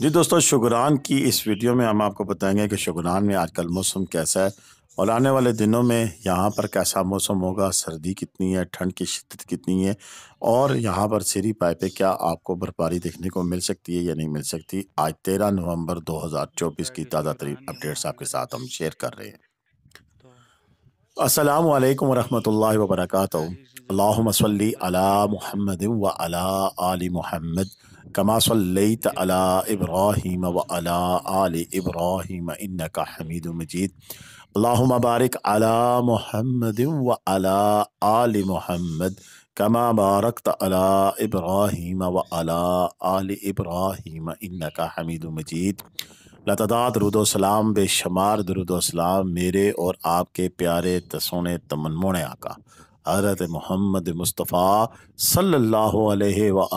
जी दोस्तों शुगरान की इस वीडियो में हम आपको बताएंगे कि शुगरान में आजकल मौसम कैसा है और आने वाले दिनों में यहाँ पर कैसा मौसम होगा सर्दी कितनी है ठंड की शिद्दत कितनी है और यहाँ पर सीरी पाइपें क्या आपको बर्फबारी देखने को मिल सकती है या नहीं मिल सकती आज तेरह नवंबर 2024 की ताज़ा तरीन अपडेट्स आपके साथ हम शेयर कर रहे हैं असलम वालेकुम वरहमतुल्लाहि वबरकातुहू अल्लाहुम्मा अला व अला कमासल्लैत अला इब्राहिम व अला आल इब्राहिम इन्नका हमीद मजीद अल्लाह बारिक अला मोहम्मद व अला आल मोहम्मद कमा बारकत अला इब्राहिम व अला आल इब्राहिम इन्नका हमीद मजीद लतदात रुदोसलाम बेशुमार दरुदोसलाम मेरे और आपके प्यारे तसोने तमनमोने आका हज़रत मोहम्मद मुस्तफ़ा सल्लल्लाहु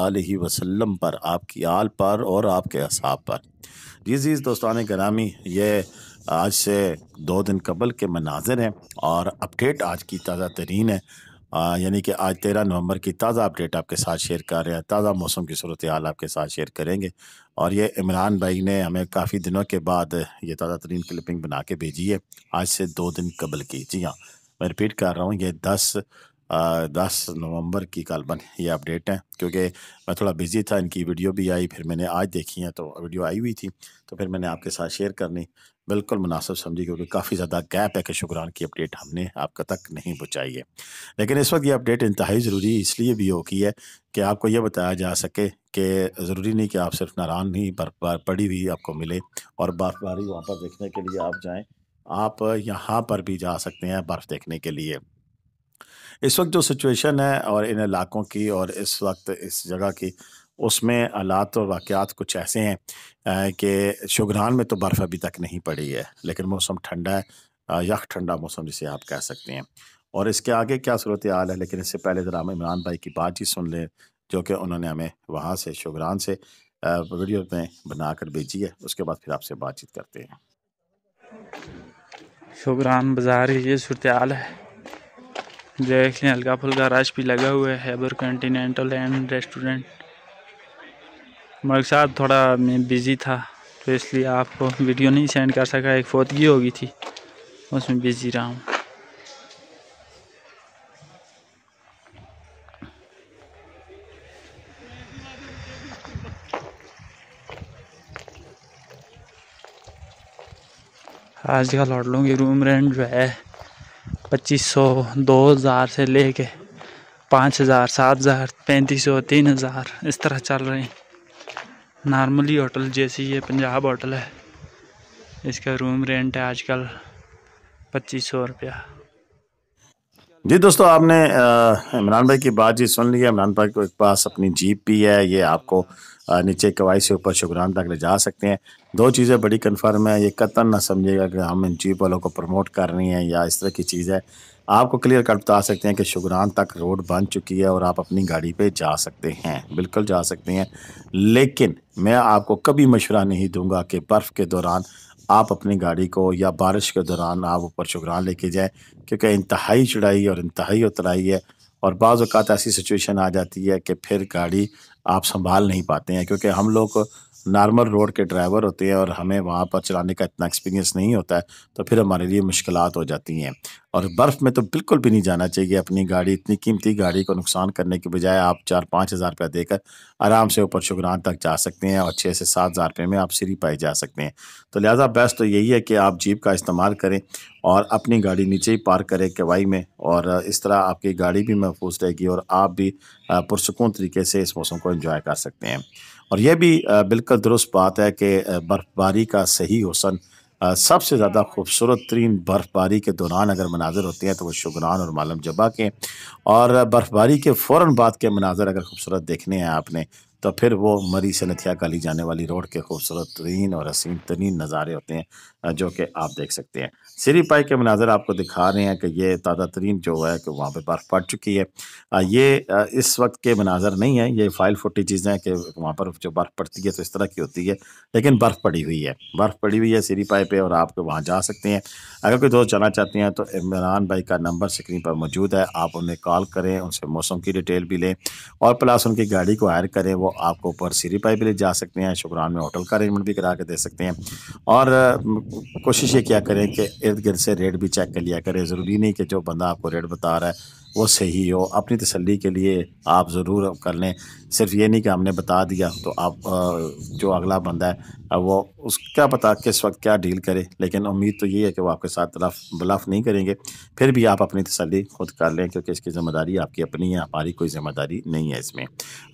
अलैहि वसल्लम पर आपकी आल पर और आपके असाब पर जी जी दोस्तान ग्रामी ये आज से दो दिन कबल के मनाजिर हैं और अपडेट आज की ताज़ा तरीन है यानी कि आज तेरह नवंबर की ताज़ा अपडेट आपके साथ शेयर कर रहे हैं ताज़ा मौसम की सूरत हाल आपके साथ शेयर करेंगे और ये इमरान भाई ने हमें काफ़ी दिनों के बाद ये ताज़ा तरीन क्लिपिंग बना के भेजी है आज से दो दिन कबल की जी हाँ मैं रिपीट कर रहा हूँ ये दस दस नवंबर की कालबन ये अपडेट है क्योंकि मैं थोड़ा बिज़ी था इनकी वीडियो भी आई फिर मैंने आज देखी है तो वीडियो आई हुई थी तो फिर मैंने आपके साथ शेयर करनी बिल्कुल मुनासिब समझी क्योंकि काफ़ी ज़्यादा गैप है कि शुक्रान की अपडेट हमने आप तक नहीं पहुँचाई है लेकिन इस वक्त ये अपडेट इंतहाई ज़रूरी इसलिए भी होगी है कि आपको ये बताया जा सके कि ज़रूरी नहीं कि आप सिर्फ नारान ही बर्फबार पड़ी हुई आपको मिले और बर्फबारी वहाँ पर देखने के लिए आप जाएँ आप यहाँ पर भी जा सकते हैं बर्फ़ देखने के लिए इस वक्त जो सिचुएशन है और इन इलाकों की और इस वक्त इस जगह की उसमें आलात और वाक़ात कुछ ऐसे हैं कि शुगरान में तो बर्फ़ अभी तक नहीं पड़ी है लेकिन मौसम ठंडा है यख ठंडा मौसम जिसे आप कह सकते हैं और इसके आगे क्या सूरत हाल है लेकिन इससे पहले ज़रा हम इमरान भाई की बातचीत सुन लें जो कि उन्होंने हमें वहाँ से शुगरान से वीडियो में बनाकर भेजी है उसके बाद फिर आपसे बातचीत करते हैं शोग्राम बाज़ार ये सुरत्याल है देख लें हल्का फुल्का रश भी लगा हुआ है हैबर कॉन्टीनेंटल एंड रेस्टोरेंट मलिक साहब थोड़ा मैं बिज़ी था तो इसलिए आपको वीडियो नहीं सेंड कर सका एक फोतगी होगी थी उसमें बिज़ी रहा हूँ आज का लौट लूँगी रूम रेंट जो है पच्चीस सौ दो हज़ार से ले कर पाँच हज़ार सात हज़ार पैंतीस सौ तीन हज़ार इस तरह चल रही नॉर्मली होटल जैसी ये पंजाब होटल है इसका रूम रेंट है आजकल पच्चीस सौ रुपया जी दोस्तों आपने इमरान भाई की बात जी सुन ली है इमरान भाई के पास अपनी जीप भी है ये आपको नीचे कवाई से ऊपर शुगरान तक ले जा सकते हैं दो चीज़ें बड़ी कन्फर्म है ये कतन ना समझेगा कि हम इन जीप वालों को प्रमोट कर रही हैं या इस तरह की चीज़ है आपको क्लियर कट बता सकते हैं कि शुगरान तक रोड बन चुकी है और आप अपनी गाड़ी पे जा सकते हैं बिल्कुल जा सकते हैं लेकिन मैं आपको कभी मशवरा नहीं दूंगा कि बर्फ़ के दौरान आप अपनी गाड़ी को या बारिश के दौरान आप ऊपर शुगरान लेके जाएं क्योंकि इंतहाई चढ़ाई और इंतहाई उतराई है और बाज़ ऐसी सिचुएशन आ जाती है कि फिर गाड़ी आप संभाल नहीं पाते हैं क्योंकि हम लोग नॉर्मल रोड के ड्राइवर होते हैं और हमें वहाँ पर चलाने का इतना एक्सपीरियंस नहीं होता है तो फिर हमारे लिए मुश्किल हो जाती हैं और बर्फ़ में तो बिल्कुल भी नहीं जाना चाहिए अपनी गाड़ी इतनी कीमती गाड़ी को नुकसान करने के बजाय आप चार पाँच हज़ार रुपया देकर आराम से ऊपर शुगरान तक जा सकते हैं और छः से सात हज़ार रुपये में आप सीरी पाई जा सकते हैं तो लिहाजा बेस्ट तो यही है कि आप जीप का इस्तेमाल करें और अपनी गाड़ी नीचे ही पार्क करें कवाई में और इस तरह आपकी गाड़ी भी महफूज रहेगी और आप भी पुरसकून तरीके से इस मौसम को इन्जॉय कर सकते हैं और यह भी बिल्कुल दुरुस्त बात है कि बर्फ़बारी का सही हुसन सबसे ज़्यादा खूबसूरत तरीन बर्फ़बारी के दौरान अगर मनाजर होते हैं तो वह शुगरान और मालम जबा के और बर्फ़बारी के फ़ौर बाद के मनाजर अगर खूबसूरत देखने हैं आपने तो फिर वो मरी से नथिया काली जाने वाली रोड के खूबसूरत तरीन और हसीन तरीन नज़ारे होते हैं जो कि आप देख सकते हैं सीरी पाई के मनाजर आपको दिखा रहे हैं कि ये ताज़ा तरीन जो है कि वहाँ पर बर्फ़ पड़ चुकी है ये इस वक्त के मनाजर नहीं है ये फाइल फुटी चीज़ें हैं कि वहाँ पर जो बर्फ़ पड़ती है तो इस तरह की होती है लेकिन बर्फ़ पड़ी हुई है बर्फ़ पड़ी हुई है सीरी पाई पर और आप वहाँ जा सकते हैं अगर कोई दोस्त जाना चाहते हैं तो इमरान भाई का नंबर स्क्रीन पर मौजूद है आप उन्हें कॉल करें उनसे मौसम की डिटेल भी लें और प्लस उनकी गाड़ी को हायर करें वो आपको ऊपर सीरी पाई भी ले जा सकते हैं शुक्रान में होटल का अरेंजमेंट भी करा के दे सकते हैं और कोशिश ये क्या करें कि इर्द गिर्द से रेट भी चेक कर लिया करें ज़रूरी नहीं कि जो बंदा आपको रेट बता रहा है वो सही हो अपनी तसल्ली के लिए आप ज़रूर कर लें सिर्फ ये नहीं कि हमने बता दिया तो आप जो अगला बंदा है वो उस क्या पता किस वक्त क्या डील करे लेकिन उम्मीद तो ये है कि वो आपके साथ लफ बलफ नहीं करेंगे फिर भी आप अपनी तसली खुद कर लें क्योंकि इसकी ज़िम्मेदारी आपकी अपनी है हमारी कोई ज़िम्मेदारी नहीं है इसमें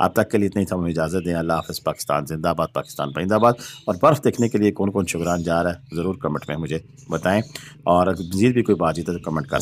आप तक के लिए इतनी हमें इजाज़त दें अल्लाह हाफ़ पाकिस्तान जिंदाबाद पाकिस्तान परिंदाबाद और बर्फ़ देखने के लिए कौन कौन शुक्रान जा रहा है ज़रूर कमेंट में मुझे बताएं और मजीद भी कोई बातचीत है तो कमेंट कर